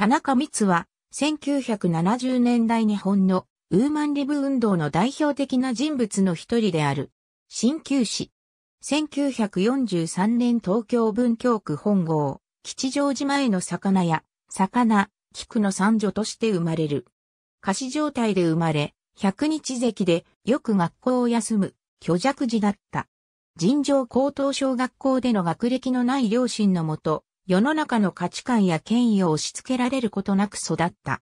田中光は、1970年代日本のウーマンリブ運動の代表的な人物の一人である。新旧市。1943年東京文京区本郷、吉祥寺前の魚屋、魚、菊の三女として生まれる。歌詞状態で生まれ、百日関でよく学校を休む虚弱児だった。尋常高等小学校での学歴のない両親のもと、世の中の価値観や権威を押し付けられることなく育った。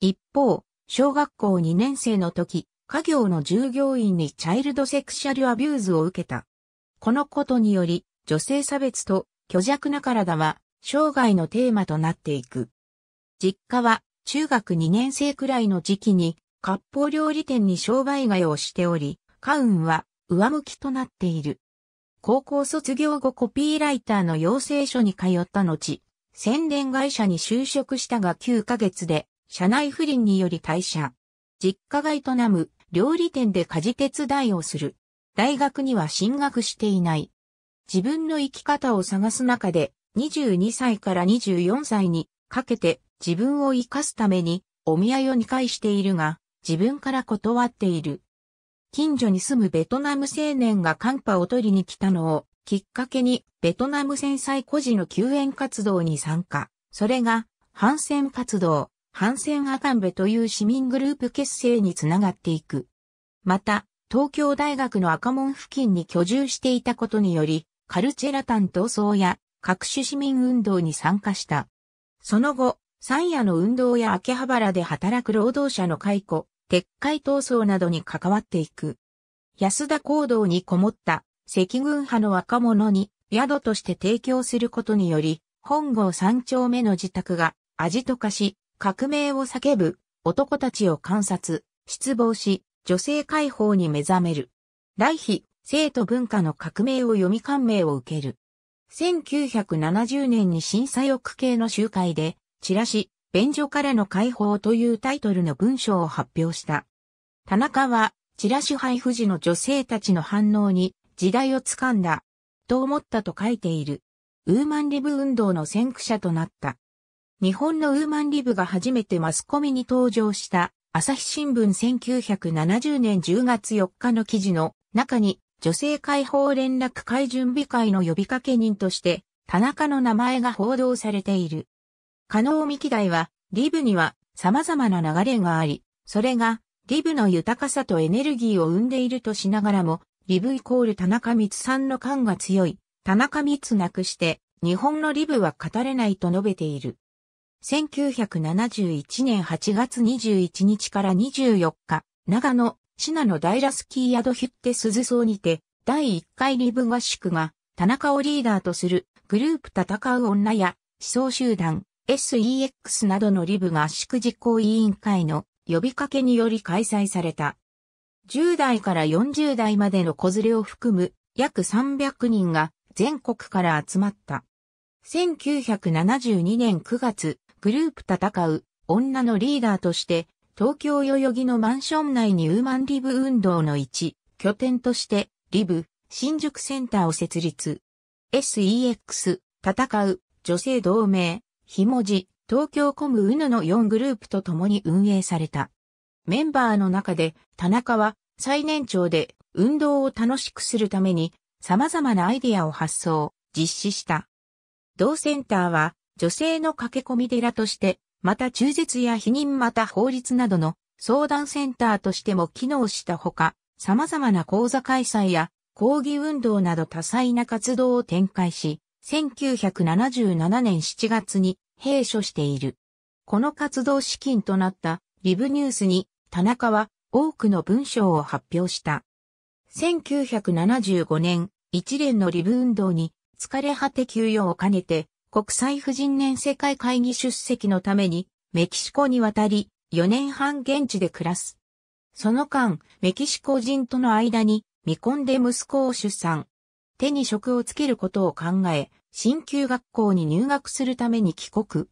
一方、小学校2年生の時、家業の従業員にチャイルドセクシャルアビューズを受けた。このことにより、女性差別と虚弱な体は、生涯のテーマとなっていく。実家は、中学2年生くらいの時期に、割烹料理店に商売替えをしており、家運は上向きとなっている。高校卒業後コピーライターの養成所に通った後、宣伝会社に就職したが9ヶ月で、社内不倫により退社。実家が営む料理店で家事手伝いをする。大学には進学していない。自分の生き方を探す中で、22歳から24歳にかけて自分を生かすためにお見合いを2回しているが、自分から断っている。近所に住むベトナム青年がカンパを取りに来たのをきっかけにベトナム戦災孤児の救援活動に参加。それが、反戦活動、反戦アカンベという市民グループ結成につながっていく。また、東京大学の赤門付近に居住していたことにより、カルチェラタン闘争や各種市民運動に参加した。その後、三夜の運動や秋葉原で働く労働者の解雇、撤回闘争などに関わっていく。安田行動にこもった赤軍派の若者に宿として提供することにより、本郷三丁目の自宅が味と化し、革命を叫ぶ男たちを観察、失望し、女性解放に目覚める。来日、生徒文化の革命を読み感銘を受ける。1970年に審査翼系の集会で、チラシ、便所からの解放というタイトルの文章を発表した。田中は、チラシ配布時の女性たちの反応に時代をつかんだ、と思ったと書いている。ウーマンリブ運動の先駆者となった。日本のウーマンリブが初めてマスコミに登場した朝日新聞1970年10月4日の記事の中に女性解放連絡会準備会の呼びかけ人として田中の名前が報道されている。加納美希代は、リブには様々な流れがあり、それがリブの豊かさとエネルギーを生んでいるとしながらも、リブイコール田中光さんの感が強い、田中光なくして、日本のリブは語れないと述べている。1971年8月21日から24日、長野、シナのダイラスキードヒュッテ鈴荘にて、第1回リブ合宿が、田中をリーダーとする、グループ戦う女や、思想集団、SEX などのリブ合宿実行委員会の呼びかけにより開催された。10代から40代までの子連れを含む約300人が全国から集まった。1972年9月、グループ戦う女のリーダーとして東京代々木のマンション内にウーマンリブ運動の一拠点としてリブ新宿センターを設立。SEX 戦う女性同盟ひもじ、東京コムうぬの4グループと共に運営された。メンバーの中で、田中は最年長で運動を楽しくするために様々なアイディアを発想、実施した。同センターは女性の駆け込み寺として、また中絶や避妊また法律などの相談センターとしても機能したほか、様々な講座開催や抗議運動など多彩な活動を展開し、1977年7月に閉所している。この活動資金となったリブニュースに田中は多くの文章を発表した。1975年、一連のリブ運動に疲れ果て休養を兼ねて国際婦人年世界会議出席のためにメキシコに渡り4年半現地で暮らす。その間、メキシコ人との間に未婚で息子を出産。手に職をつけることを考え、新旧学校に入学するために帰国。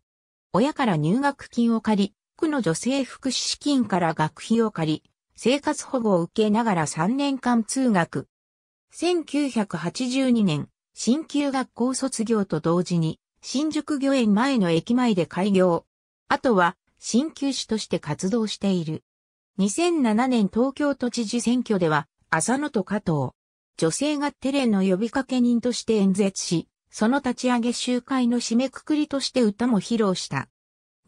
親から入学金を借り、区の女性福祉資金から学費を借り、生活保護を受けながら3年間通学。1982年、新旧学校卒業と同時に、新宿御苑前の駅前で開業。あとは、新旧市として活動している。2007年東京都知事選挙では、浅野と加藤。女性がテレの呼びかけ人として演説し、その立ち上げ集会の締めくくりとして歌も披露した。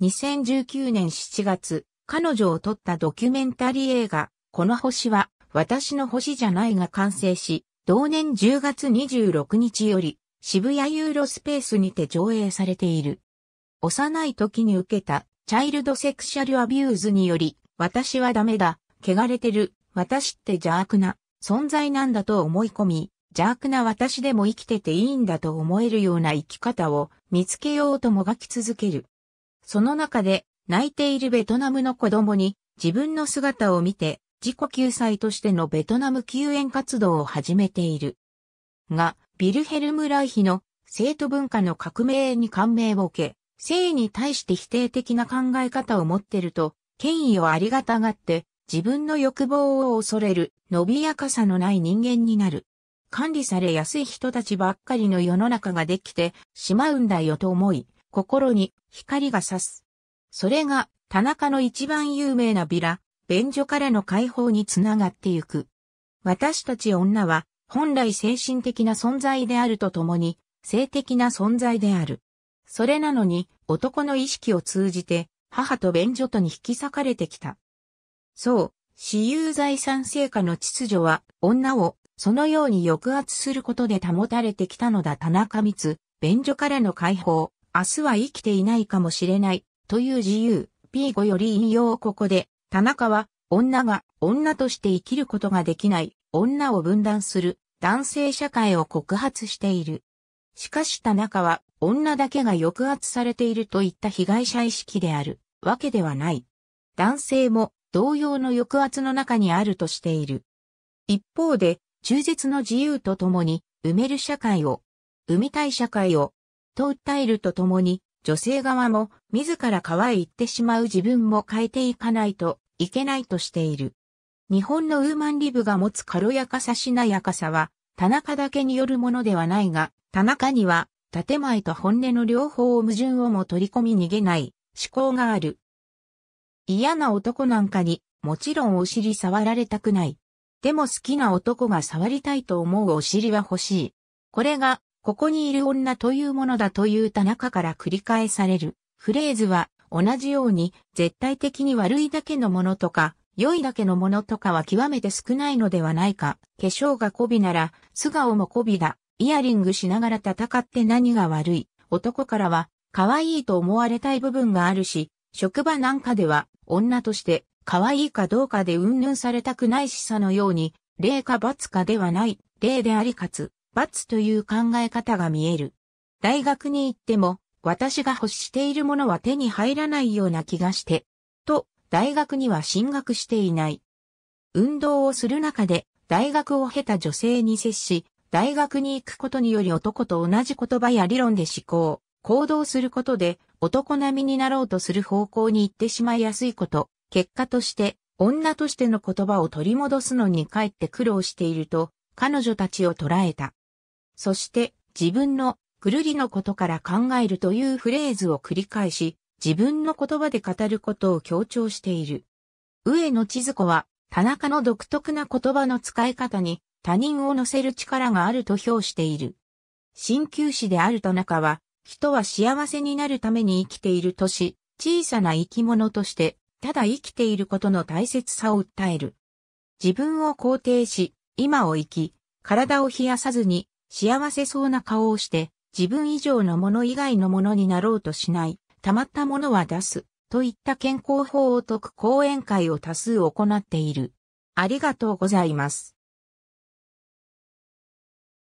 2019年7月、彼女を撮ったドキュメンタリー映画、この星は、私の星じゃないが完成し、同年10月26日より、渋谷ユーロスペースにて上映されている。幼い時に受けた、チャイルドセクシャルアビューズにより、私はダメだ、汚れてる、私って邪悪な、存在なんだと思い込み、邪悪な私でも生きてていいんだと思えるような生き方を見つけようともがき続ける。その中で泣いているベトナムの子供に自分の姿を見て自己救済としてのベトナム救援活動を始めている。が、ビルヘルム・ライヒの生徒文化の革命に感銘を受け、性に対して否定的な考え方を持ってると、権威をありがたがって、自分の欲望を恐れる、伸びやかさのない人間になる。管理されやすい人たちばっかりの世の中ができてしまうんだよと思い、心に光が差す。それが田中の一番有名なビラ、便所からの解放につながってゆく。私たち女は本来精神的な存在であるとともに、性的な存在である。それなのに男の意識を通じて母と便所とに引き裂かれてきた。そう、私有財産成果の秩序は女をそのように抑圧することで保たれてきたのだ田中光、便所からの解放、明日は生きていないかもしれない、という自由、P5 より引用ここで、田中は、女が女として生きることができない、女を分断する、男性社会を告発している。しかし田中は、女だけが抑圧されているといった被害者意識である、わけではない。男性も同様の抑圧の中にあるとしている。一方で、中絶の自由とともに、埋める社会を、埋めたい社会を、と訴えるとともに、女性側も自ら川へ行ってしまう自分も変えていかないといけないとしている。日本のウーマンリブが持つ軽やかさしなやかさは、田中だけによるものではないが、田中には、建前と本音の両方を矛盾をも取り込み逃げない思考がある。嫌な男なんかに、もちろんお尻触られたくない。でも好きな男が触りたいと思うお尻は欲しい。これが、ここにいる女というものだという田中から繰り返される。フレーズは、同じように、絶対的に悪いだけのものとか、良いだけのものとかは極めて少ないのではないか。化粧が媚びなら、素顔も媚びだ。イヤリングしながら戦って何が悪い。男からは、可愛いと思われたい部分があるし、職場なんかでは、女として、可愛いかどうかで云々されたくないしさのように、霊か罰かではない、霊でありかつ、罰という考え方が見える。大学に行っても、私が欲しているものは手に入らないような気がして、と、大学には進学していない。運動をする中で、大学を経た女性に接し、大学に行くことにより男と同じ言葉や理論で思考、行動することで、男並みになろうとする方向に行ってしまいやすいこと、結果として、女としての言葉を取り戻すのに帰って苦労していると、彼女たちを捉えた。そして、自分のくるりのことから考えるというフレーズを繰り返し、自分の言葉で語ることを強調している。上野千鶴子は、田中の独特な言葉の使い方に他人を乗せる力があると評している。鍼灸師である田中は、人は幸せになるために生きているとし、小さな生き物としてただ生きていることの大切さを訴える。自分を肯定し、今を生き、体を冷やさずに、幸せそうな顔をして、自分以上のもの以外のものになろうとしない、溜まったものは出す、といった健康法を説く講演会を多数行っている。ありがとうございます。